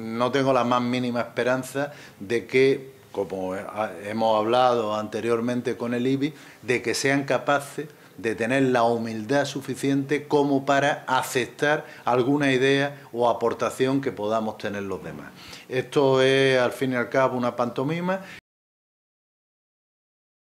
No tengo la más mínima esperanza de que, como hemos hablado anteriormente con el IBI, de que sean capaces de tener la humildad suficiente como para aceptar alguna idea o aportación que podamos tener los demás. Esto es, al fin y al cabo, una pantomima